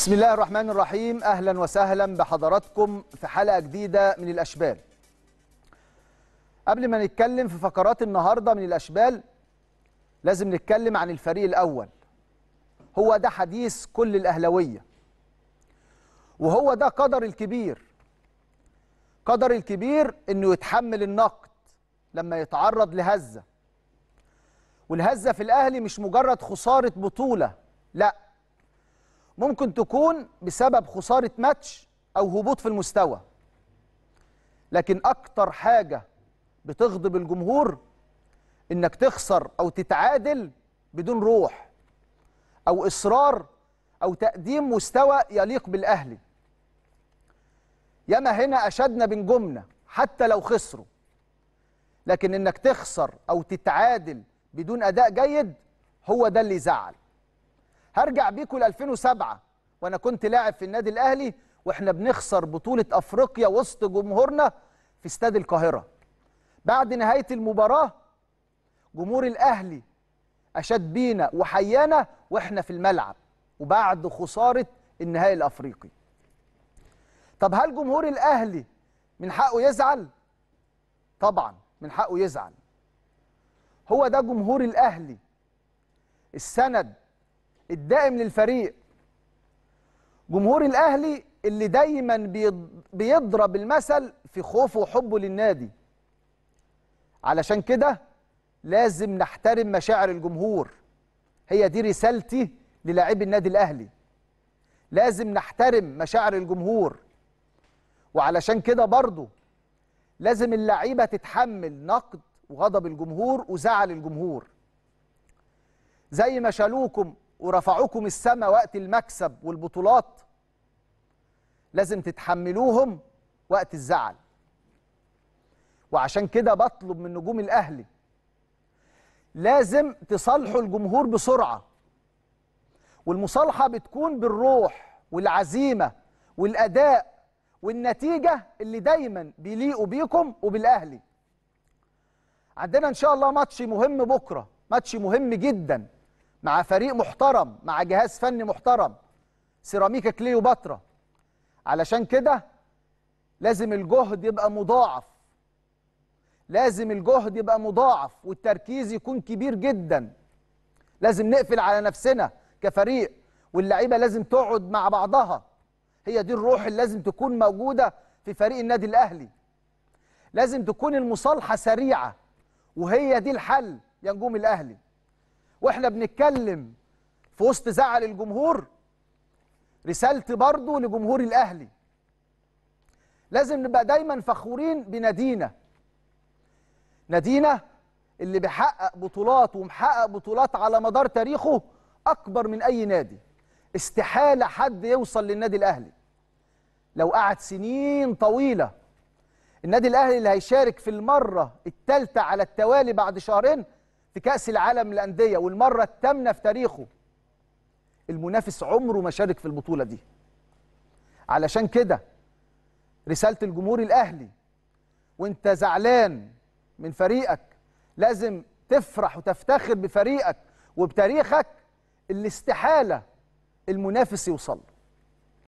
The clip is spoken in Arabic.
بسم الله الرحمن الرحيم أهلا وسهلا بحضراتكم في حلقة جديدة من الأشبال قبل ما نتكلم في فقرات النهاردة من الأشبال لازم نتكلم عن الفريق الأول هو ده حديث كل الأهلوية وهو ده قدر الكبير قدر الكبير أنه يتحمل النقد لما يتعرض لهزة والهزة في الأهلي مش مجرد خسارة بطولة لأ ممكن تكون بسبب خسارة ماتش أو هبوط في المستوى لكن أكتر حاجة بتغضب الجمهور إنك تخسر أو تتعادل بدون روح أو إصرار أو تقديم مستوى يليق بالأهلي ياما هنا أشدنا بن جملة حتى لو خسروا لكن إنك تخسر أو تتعادل بدون أداء جيد هو ده اللي يزعل هرجع بيكم ل 2007 وانا كنت لاعب في النادي الاهلي واحنا بنخسر بطوله افريقيا وسط جمهورنا في استاد القاهره بعد نهايه المباراه جمهور الاهلي اشاد بينا وحيانا واحنا في الملعب وبعد خساره النهائي الافريقي طب هل جمهور الاهلي من حقه يزعل طبعا من حقه يزعل هو ده جمهور الاهلي السند الدائم للفريق جمهور الاهلي اللي دايما بيضرب المثل في خوفه وحبه للنادي علشان كده لازم نحترم مشاعر الجمهور هي دي رسالتي للاعبي النادي الاهلي لازم نحترم مشاعر الجمهور وعلشان كده برضه لازم اللعيبه تتحمل نقد وغضب الجمهور وزعل الجمهور زي ما شالوكم ورفعوكم السماء وقت المكسب والبطولات لازم تتحملوهم وقت الزعل وعشان كده بطلب من نجوم الاهلي لازم تصالحوا الجمهور بسرعه والمصالحه بتكون بالروح والعزيمه والاداء والنتيجه اللي دايما بيليقوا بيكم وبالاهلي عندنا ان شاء الله ماتش مهم بكره ماتش مهم جدا مع فريق محترم مع جهاز فني محترم سيراميكا كليوباترا علشان كده لازم الجهد يبقى مضاعف لازم الجهد يبقى مضاعف والتركيز يكون كبير جدا لازم نقفل على نفسنا كفريق واللعيبه لازم تقعد مع بعضها هي دي الروح اللي لازم تكون موجوده في فريق النادي الاهلي لازم تكون المصالحه سريعه وهي دي الحل يا نجوم الاهلي واحنا بنتكلم في وسط زعل الجمهور رسالتي برضو لجمهور الاهلي لازم نبقى دايما فخورين بنادينا نادينا اللي بيحقق بطولات ومحقق بطولات على مدار تاريخه اكبر من اي نادي استحاله حد يوصل للنادي الاهلي لو قعد سنين طويله النادي الاهلي اللي هيشارك في المره الثالثه على التوالي بعد شهرين في كأس العالم للأندية والمرة الثامنة في تاريخه المنافس عمره ما شارك في البطولة دي علشان كده رسالة الجمهور الأهلي وانت زعلان من فريقك لازم تفرح وتفتخر بفريقك وبتاريخك اللي استحالة المنافس يوصل